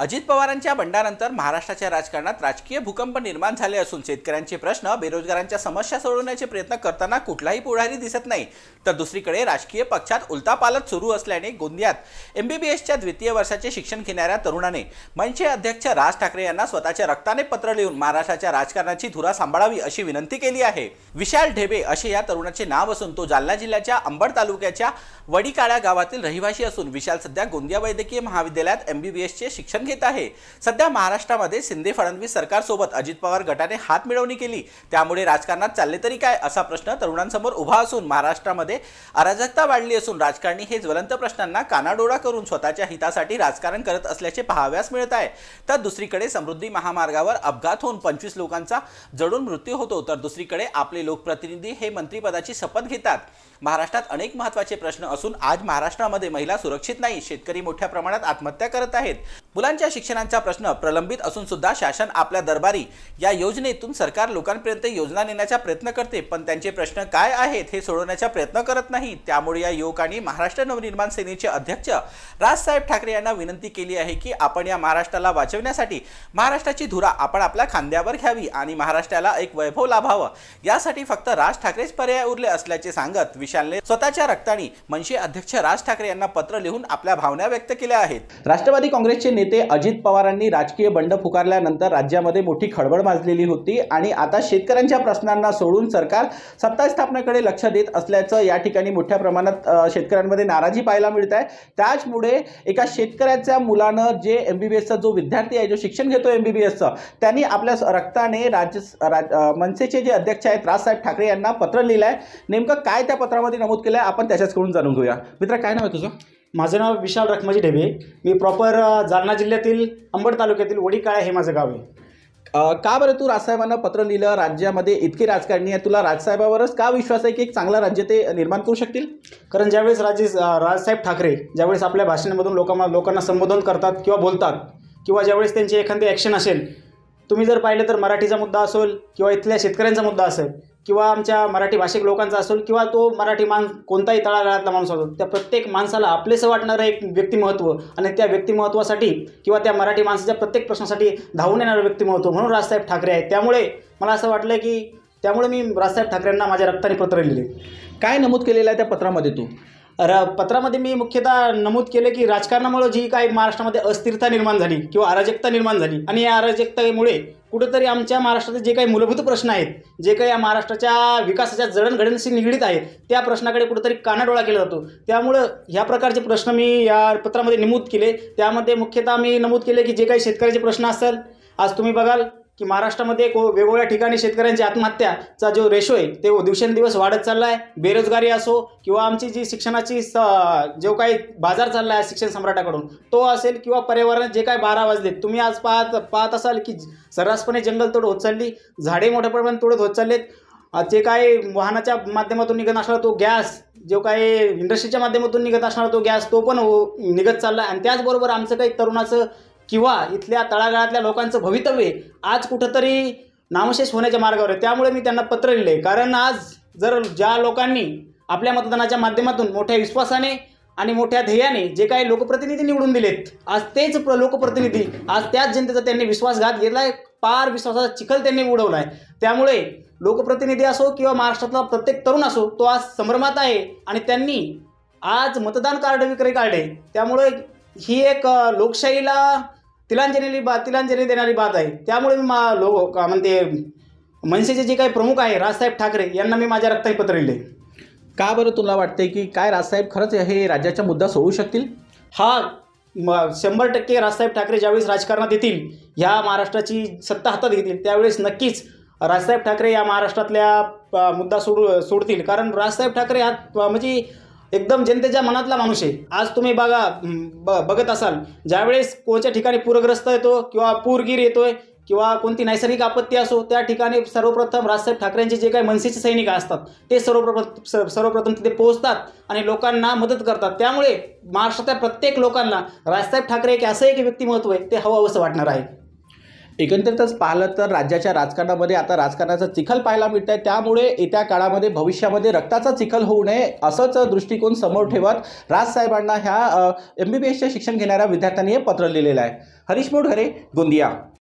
अजित पवारांच्या बंडानंतर महाराष्ट्राच्या राजकारणात राजकीय भूकंप निर्माण झाले असून शेतकऱ्यांचे प्रश्न बेरोजगारांच्या समस्या सोडवण्याचे प्रयत्न करताना कुठलाही पुढारी दिसत नाही तर दुसरीकडे राजकीय पक्षात उलतापालत सुरू असल्याने गोंदियात एमबीबीएसच्या द्वितीय वर्षाचे शिक्षण घेणाऱ्या तरुणाने मनसे अध्यक्ष राज ठाकरे यांना स्वतःच्या रक्ताने पत्र लिहून महाराष्ट्राच्या राजकारणाची धुरा सांभाळावी अशी विनंती केली आहे विशाल ढेबे असे या तरुणाचे नाव असून तो जालना जिल्ह्याच्या अंबड तालुक्याच्या वडीकाळ्या गावातील रहिवासी असून विशाल सध्या गोंदिया वैद्यकीय महाविद्यालयात एमबीबीएसचे शिक्षण घेत आहे सध्या महाराष्ट्रामध्ये शिंदे फडणवीस सरकारसोबत अजित पवार गटाने हात मिळवणी केली त्यामुळे राजकारणात चालले तरी काय असा प्रश्न तरुणांसमोर उभा असून महाराष्ट्रामध्ये अराजकता वाढली असून राजकारणी हे ज्वलंत प्रश्नांना कानाडोळा करून स्वतःच्या हितासाठी राजकारण करत असल्याचे पहाव्यास मिळत आहे तर दुसरीकडे समृद्धी महामार्गावर अपघात होऊन पंचवीस लोकांचा जडून मृत्यू होतो तर दुसरीकडे आपले लोकप्रतिनिधी हे मंत्रीपदाची शपथ घेतात महाराष्ट्रात अनेक महत्त्वाचे प्रश्न असून आज महाराष्ट्रामध्ये महिला सुरक्षित नाही शेतकरी मोठ्या प्रमाणात आत्महत्या करत आहेत मुलांच्या शिक्षणाचा प्रश्न प्रलंबित असून सुद्धा शासन आपल्या दरबारी या योजनेतून सरकार लोकांपर्यंत योजना नेण्याचा प्रयत्न करते पण त्यांचे प्रश्न काय आहेत हे सोडवण्याचा प्रयत्न करत नाही त्यामुळे या युवकांनी महाराष्ट्र नवनिर्माण सेनेचे अध्यक्ष राजसाहेब ठाकरे यांना विनंती केली आहे की आपण या महाराष्ट्राला वाचवण्यासाठी महाराष्ट्राची धुरा आपण आपल्या खांद्यावर घ्यावी आणि महाराष्ट्राला एक वैभव लाभावं यासाठी फक्त राज ठाकरेच पर्याय उरले असल्याचे सांगत विशालने स्वतःच्या रक्तानी मनसे अध्यक्ष राज ठाकरे यांना पत्र लिहून आपल्या भावना व्यक्त केल्या आहेत राष्ट्रवादी काँग्रेसचे नेते अजित पवारांनी राजकीय बंड फुकारल्यानंतर राज्यामध्ये मोठी खळबळ माजलेली होती आणि आता शेतकऱ्यांच्या प्रश्नांना सोडून सरकार सत्ता स्थापनेकडे लक्ष देत असल्याचं या ठिकाणी मोठ्या प्रमाणात शेतकऱ्यांमध्ये नाराजी पाहायला मिळत आहे त्याचमुळे एका शेतकऱ्याच्या मुलानं जे एम बी जो विद्यार्थी आहे जो शिक्षण घेतो एम बी त्यांनी आपल्या रक्ताने राज्य मनसेचे जे अध्यक्ष आहेत राजसाहेब ठाकरे यांना पत्र लिहिलं आहे नेमकं काय त्या पत्रात पत्रामध्ये नमूद केलं आहे आपण त्याच्याचकडून जाणून घेऊया मित्र काय नाव आहे तुझं माझं नाव विशाल रखमाजी ढेबे मी प्रॉपर जालना जिल्ह्यातील अंबड तालुक्यातील वडीकाळा हे माझं गाव आहे का बरं तू राजसाहेबांना पत्र लिहिलं राज्यामध्ये इतकी राजकारणी आहे तुला राजसाहेबावरच का विश्वास आहे की एक चांगलं राज्य ते निर्माण करू शकतील कारण ज्यावेळेस राजे राजसाहेब ठाकरे ज्यावेळेस आपल्या भाषणामधून लोकांना लोकांना संबोधन करतात किंवा बोलतात किंवा ज्यावेळेस त्यांचे एखादी ॲक्शन असेल तुम्ही जर पाहिलं तर मराठीचा मुद्दा असेल किंवा इथल्या शेतकऱ्यांचा मुद्दा असेल किंवा आमच्या मराठी भाषिक लोकांचा असेल किंवा तो मराठी मान कोणताही तळागाळातला माणूस असो त्या प्रत्येक माणसाला आपलेसं वाटणारं एक व्यक्तिमत्व आणि त्या व्यक्तिमत्वासाठी किंवा त्या मराठी माणसाच्या प्रत्येक प्रश्नासाठी धावून येणारं व्यक्तिमत्व म्हणून राजसाहेब ठाकरे आहेत त्यामुळे मला असं वाटलं की त्यामुळे मी राजसाहेब ठाकरेंना माझ्या रक्ताने पत्र लिहिले काय नमूद केलेलं आहे त्या पत्रामध्ये तू र पत्रामध्ये मी मुख्यतः नमूद केले की राजकारणामुळे जी काही महाराष्ट्रामध्ये अस्थिरता निर्माण झाली किंवा अराजकता निर्माण झाली आणि या अराजकतेमुळे कुठंतरी आमच्या महाराष्ट्राचे जे काही मूलभूत प्रश्न आहेत जे काही या महाराष्ट्राच्या विकासाच्या जडणघडणशी निगडीत आहेत त्या प्रश्नाकडे कुठंतरी कानाडोळा केला जातो त्यामुळं ह्या प्रकारचे प्रश्न मी या पत्रामध्ये नमूद केले त्यामध्ये मुख्यतः मी नमूद केले की जे काही शेतकऱ्याचे प्रश्न असेल आज तुम्ही बघाल की महाराष्ट्रामध्ये एक वेगवेगळ्या ठिकाणी शेतकऱ्यांची आत्महत्याचा जो रेशो आहे ते दिवसेंदिवस वाढत चालला आहे बेरोजगारी असो किंवा आमची जी शिक्षणाची स जो काही बाजार चालला आहे शिक्षण सम्राटाकडून तो असेल किंवा पर्यावरण जे काय बारा वाजले तुम्ही आज पाहत पाहत असाल की सर्रासपणे जंगलतोड होत चालली झाडे मोठ्या प्रमाणात तोडत होत चाललेत जे काही वाहनाच्या माध्यमातून निघत असणारा तो गॅस जो काही इंडस्ट्रीच्या माध्यमातून निघत असणारा तो गॅस तो पण हो निघत चालला आणि त्याचबरोबर आमचं काही तरुणाचं किंवा इथल्या तळागाळातल्या लोकांचं भवितव्य आज कुठंतरी नामशेष होण्याच्या मार्गावर आहे त्यामुळे मी त्यांना पत्र लिहिले कारण आज जर ज्या लोकांनी आपल्या मतदानाच्या माध्यमातून मोठ्या विश्वासाने आणि मोठ्या ध्येयाने जे काही लोकप्रतिनिधी निवडून दिलेत आज तेच प्र लोकप्रतिनिधी आज त्याच जनतेचा त्यांनी विश्वासघात घेतला आहे पार विश्वासाचा चिखल त्यांनी उडवला आहे त्यामुळे लोकप्रतिनिधी असो किंवा महाराष्ट्रातला प्रत्येक तरुण असो तो आज संभ्रमात आहे आणि त्यांनी आज मतदान कार्ड विक्री काढले त्यामुळे ही एक लोकशाहीला तिलांजली बा तिलांजली देणारी बात आहे त्यामुळे मी मा लोक म्हणते मनसेचे जे काही प्रमुख आहे राजसाहेब ठाकरे यांना मी माझ्या रक्ताही पत्र लिहिले का बरं तुला वाटते की काय राजसाहेब खरंच हे राज्याचा मुद्दा सोडू शकतील हा म शंभर टक्के राजसाहेब ठाकरे ज्यावेळेस राजकारणात येतील ह्या महाराष्ट्राची सत्ता हातात घेतील त्यावेळेस नक्कीच राजसाहेब ठाकरे या महाराष्ट्रातल्या मुद्दा सोडू सोडतील कारण राजसाहेब ठाकरे हा म्हणजे एकदम जनतेच्या मनातला माणूस आहे आज तुम्ही बघा बघत असाल ज्यावेळेस कोणत्या ठिकाणी पूरग्रस्त येतो किंवा पूरगीर येतोय किंवा कोणती नैसर्गिक आपत्ती असो त्या ठिकाणी सर्वप्रथम राजसाहेब ठाकरेंचे जे काही मनसेचे सैनिक असतात ते सर्वप्रथम सर्वप्रथम तिथे पोहोचतात आणि लोकांना मदत करतात त्यामुळे महाराष्ट्रातल्या प्रत्येक लोकांना राजसाहेब ठाकरे एक असं एक व्यक्तिमत्व आहे ते हवं असं वाटणार आहे एकंदरीतच पाहिलं तर राज्याच्या राजकारणामध्ये आता राजकारणाचा चिखल पाहायला मिळत आहे त्यामुळे येत्या काळामध्ये भविष्यामध्ये रक्ताचा चिखल होऊ नये असंच दृष्टिकोन समोर ठेवत राजसाहेबांना ह्या एम बी बी एसचे शिक्षण घेणाऱ्या विद्यार्थ्यांनी हे पत्र लिहिलेलं आहे हरीश मोडघरे गोंदिया